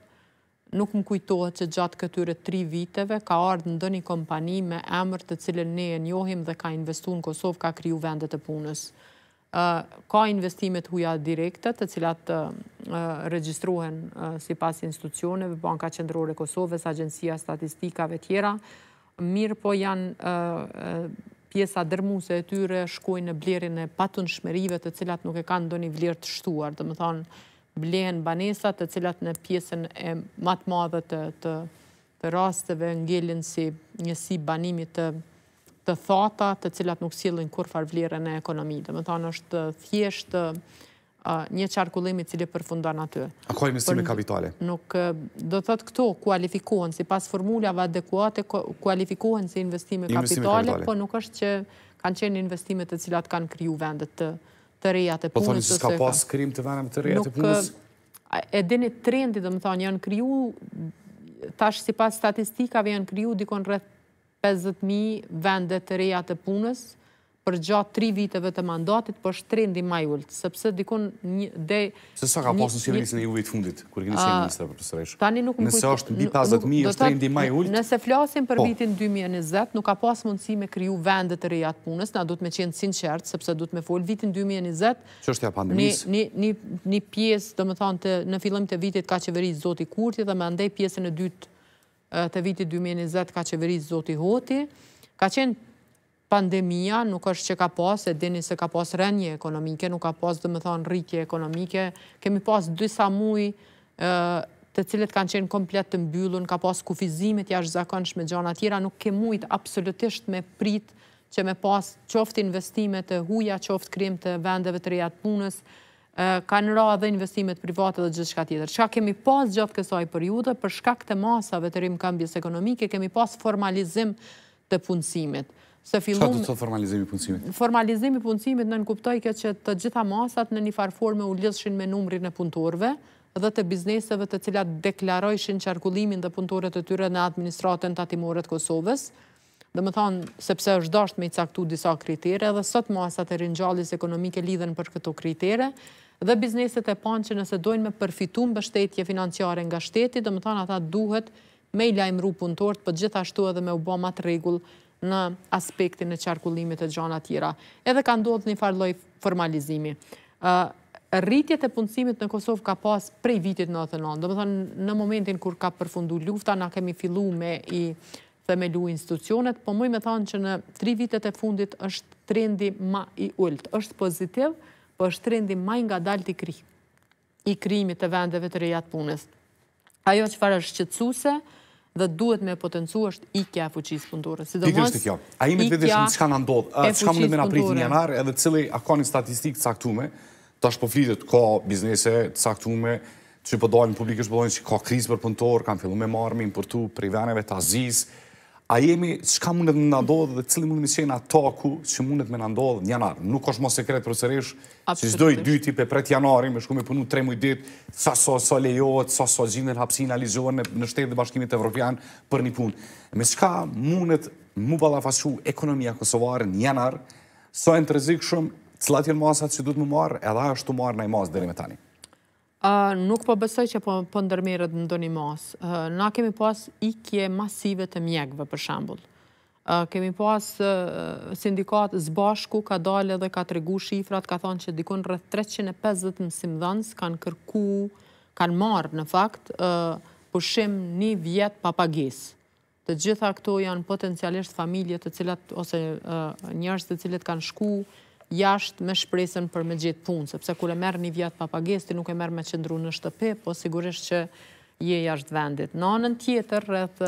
nuk më kujtohet që gjatë këtyre tri viteve ka ardhë ndë një kompani me emër të cilën ne e njohim dhe ka investu në Kosovë, ka kriju vendet e punës. Ka investimet huja direkte të cilat registruhen si pas institucioneve, banka po qëndrore Kosovës, Agencia statistikave tjera, mirë po janë pjesa dërmuse e tyre shkojnë në blerin e patun shmerive të cilat nuk e kanë ndë një vlerë të shtuar, dhe më thonë, blehen banesat të cilat në pjesën e matë madhe të rasteve ngellin si njësi banimit të thata të cilat nuk silin kur farvlire në ekonomi. Dhe më thanë është thjeshtë uh, një qarkullimi cili përfundan aty. A kohë kapitale? Nuk, uh, do të thëtë këto kualifikohen, si pas formullave adekuate, kualifikohen si investime kapitale, po nuk është që kanë qenë investime të cilat kanë kryu vendet të të reja të punës të Po thoni se s'ka pas krim të vene të reja të punës? E dini trendi dhe më thonë, janë kryu, tash si pas statistikave janë kryu dikon rrët 50.000 vendet të reja të punës, për gjatë tri viteve të mandatit, për po është trendi ma jullët, sepse dikun një dej... Se sa ka pasë në sirenisë në juve i të fundit, kërë këni shenë ministra për Tani nuk më kujtë... Nëse është mbi 50.000, është trendi ma Nëse flasim për po. vitin 2020, nuk ka pasë mundësi me kryu vendet reja të punës, na du të me qenë sinqert, sepse du të me full vitin 2020... Që është ja pandemisë? Një pjesë, dhe më në fillëm të vitit ka qeveri Zoti Kurti, dhe me ndej piesën e dytë të vitit 2020 ka qeveri Zoti Hoti, ka qenë pandemia nuk është që ka pas, e dini se ka pas rënje ekonomike, nuk ka pas dhe më thonë rritje ekonomike, kemi pas dysa mujë të cilët kanë qenë komplet të mbyllun, ka pas kufizimit jash zakonsh me gjana tjera, nuk ke mujt absolutisht me prit që me pas qoft investimet, huja qoft krim të vendeve të rejat punës, ka në ra dhe investimet private dhe gjithë shka tjetër. Qa kemi pas gjatë kësaj për për shkak të masave të rrimë kambjes ekonomike, kemi pas formalizim të punësimit. Së fillum... Qëtë të të formalizimi punësimit? Formalizimi punësimit në nënkuptoj këtë që të gjitha masat në një farforme u lëshin me numri në punëtorve dhe të bizneseve të cilat deklarojshin qarkullimin dhe punëtore të tyre në administratën të të Kosovës. Dhe më thonë, sepse është dasht me i caktu disa kritere dhe sot masat e rinjallis ekonomike lidhen për këto kritere dhe bizneset e panë që nëse dojnë me përfitun për financiare nga shteti, dhe më thonë ata duhet me i lajmru punëtore për po gjithashtu edhe me u bëma të regullë në aspektin e qarkullimit të gjona tjera. Edhe ka ndodhë një farloj formalizimi. Rritjet e punësimit në Kosovë ka pas prej vitit 99. Do më thënë, në momentin kur ka përfundu lufta, na kemi fillu me i themelu institucionet, po mëj me thënë që në tri vitet e fundit është trendi ma i ullët. është pozitiv, po është trendi ma nga dalt i i krimit të vendeve të rejatë punës. Ajo që farë është qëtësuse, dhe duhet me potencu është ikja e fuqis punëture. Pikër është kjo, a imi të vedesh në që ka në ndodhë, që ka më dhe me në apritin një nërë, edhe cili a ka një statistikë caktume, të ashtë po flitet, ka biznese caktume, që po dojnë publikës, po që ka krizë për punëtor, kanë fillu me marmi, importu, prej veneve të azizë, a jemi që ka mundet me nëndodhë dhe cili mundet me qenë ato ku që mundet me nëndodhë në janarë. Nuk është mos sekret për sërish, që zdoj dy tipe pret janarim, me shku me punu tre mujtë ditë, sa so, so lejohet, sa so gjinën hapsin, alizohet në, shtetë dhe bashkimit evropian për një punë. Me që ka mundet mu balafashu ekonomia kosovare në janarë, sa so e në të rezikë shumë, cilat jenë masat që du të më marë, edhe ashtë të marë në i masë dhe rime tani. Nuk po besoj që po, po ndërmerët në doni mos. Na kemi pas ikje masive të mjekve, për shambull. Kemi pas sindikat zbashku, ka dalë edhe ka të regu shifrat, ka thonë që dikun rrët 350 mësimdhëns kanë kërku, kanë marë në fakt, përshim një vjet papagis. Të gjitha këto janë potencialisht familje të cilat, ose njërës të cilat kanë shku, jashtë me shpresën për me gjithë punë, sepse kure merë një vjatë papagesti, nuk e merë me qëndru në shtëpe, po sigurisht që je jashtë vendit. Në anën tjetër, rrëth,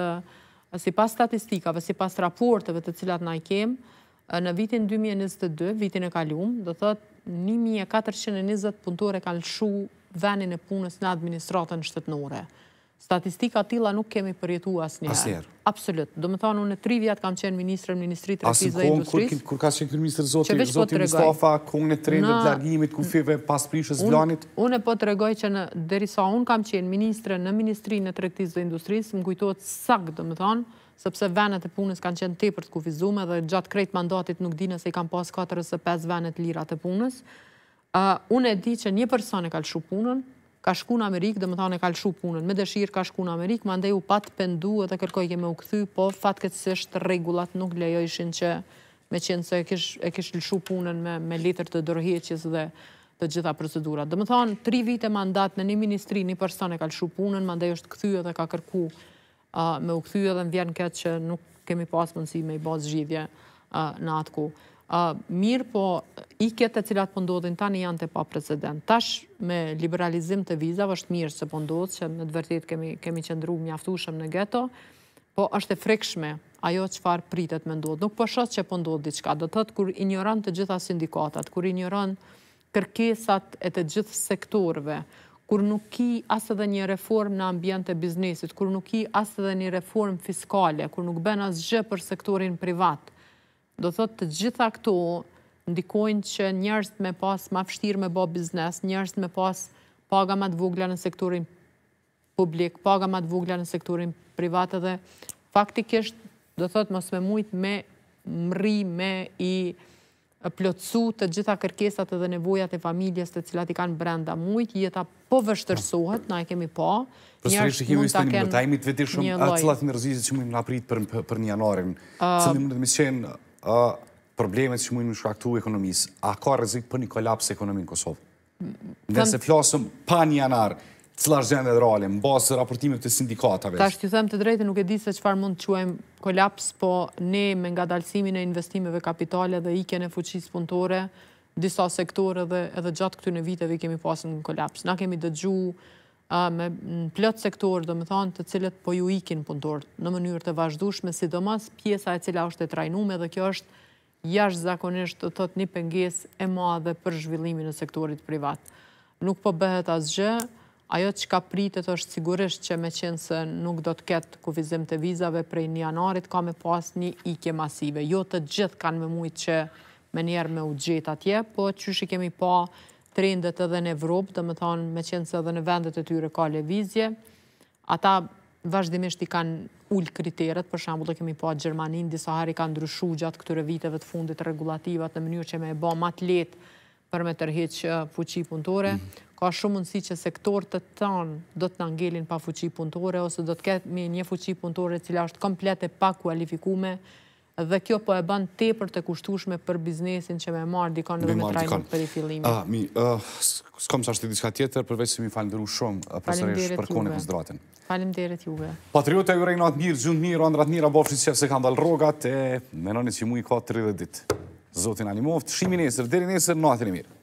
si pas statistikave, si pas raporteve të cilat na i kemë, në vitin 2022, vitin e kalium, do thotë, 1420 punëtore kanë lëshu venin e punës në administratën shtetënore. Statistika tila nuk kemi përjetu as njerë. As njerë. Absolut. Do më thonë, unë tri vjetë kam qenë Ministrën Ministri të Rëpizë dhe Industrisë. Asim kur ka qenë kërë Ministrë Zotë, po Zotë Mustafa, kohën e tre në blargimit, ku five pas Unë e po të regoj që në derisa unë kam qenë Ministrën në Ministri në Trektisë dhe Industrisë, më kujtojët sak, do më thonë, sepse venet e punës kanë qenë te për të kufizume dhe gjatë krejt mandatit nuk dine se i kam pas 4-5 venet lirat e punës. Unë e di që një person e ka lëshu punën, ka shku në Amerikë, dhe më thane ka lëshu punën, me dëshirë ka shku në Amerikë, ma ndeju pat pëndu edhe kërkoj keme u këthy, po fatkecësht regulat nuk lejo ishin që me qenë se e kish lëshu punën me litër të dërhjeqës dhe të gjitha procedurat. Dhe më thane, tri vite mandat në një ministri, një person e ka lëshu punën, ma ndeju është këthy edhe ka kërku me u këthy edhe në vjenë këtë që nuk kemi pas mënësi me i bazë zhjidhje në atë ku mirë po i e të cilat pëndodhin po tani janë të pa precedent. Tash me liberalizim të vizav është mirë se pëndodhë po që me të vërtit kemi qëndru më në geto, po është e frekshme ajo që farë pritet me ndodhë. Nuk po që pëndodhë po diqka, do tëtë kur i të gjitha sindikatat, kur i kërkesat e të gjithë sektorve, kur nuk ki asë dhe një reform në ambjente e biznesit, kur nuk ki asë dhe një reform fiskale, kur nuk ben asë gjë për sektorin privatë, do thot të gjitha këto ndikojnë që njerëz me pas më vështirë me bë biznes, njerëz me pas paga më të vogla në sektorin publik, paga më të vogla në sektorin privat dhe faktikisht do thot mos me mujt me mri me i plotësu të gjitha kërkesat edhe nevojat e familjes të cilat i kanë brenda mujt, jeta po vështërsohet, na e kemi pa. Përse rrështë të kemi së të një mërtajmit vetishëm, a cilat në rëzizit që mu i më naprit për një janarin, që në mundet me qenë problemet që mund në shraktu ekonomisë, a ka rëzik për një kolaps ekonomi në Kosovë? Mm, Nëse flasëm pa një janarë, cëla është gjendë dhe rale, në basë të raportimit të sindikatave. Ta shtë them të drejtë, nuk e di se qëfar mund të quajmë kolaps, po ne me nga dalsimin e investimeve kapitale dhe ike në fuqis punëtore, disa sektore dhe edhe gjatë këtë në viteve kemi pasën në kolaps. Na kemi dëgju me plët sektorë, do më thonë të cilët po ju ikin punëtorë, në mënyrë të vazhdushme, sidomas pjesa e cila është e trajnume dhe kjo është jash zakonisht të thot një penges e madhe për zhvillimin e sektorit privat. Nuk po bëhet asgjë, ajo që ka pritet është sigurisht që me qenë se nuk do të ketë kufizim të vizave prej një anarit, ka me pas një ike masive. Jo të gjithë kanë me mujtë që me njerë me u gjithë atje, po që shë kemi pa trendet edhe në Evropë, dhe më thonë me qenë se edhe në vendet e tyre ka levizje, ata vazhdimisht i kanë ullë kriteret, për shambull do kemi po atë Gjermanin, disa hari kanë ndryshu gjatë këture viteve të fundit regulativat në mënyrë që me e ba mat letë për me tërheq uh, fuqi punëtore, mm-hmm. ka shumë mundësi që sektor të tanë do të nëngelin pa fuqi punëtore, ose do të ketë me një fuqi punëtore cila është komplet e pa kualifikume, dhe kjo po e bën tepër të kushtushme për biznesin që me marr dikon dhe me trajnë për i fillimit. Ah, mi, ah, s'kam sa shti diska tjetër, përveç se mi falë shumë ah, për për kone për zdratin. Falim juve. Patriota ju rejnë, natë mirë, zyndë mirë, andrat mirë, bofshi që se kanë dalë rogat, e menonit që mu i ka 30 ditë. Zotin animoft, shimi nesër, deri nesër, natër e mirë.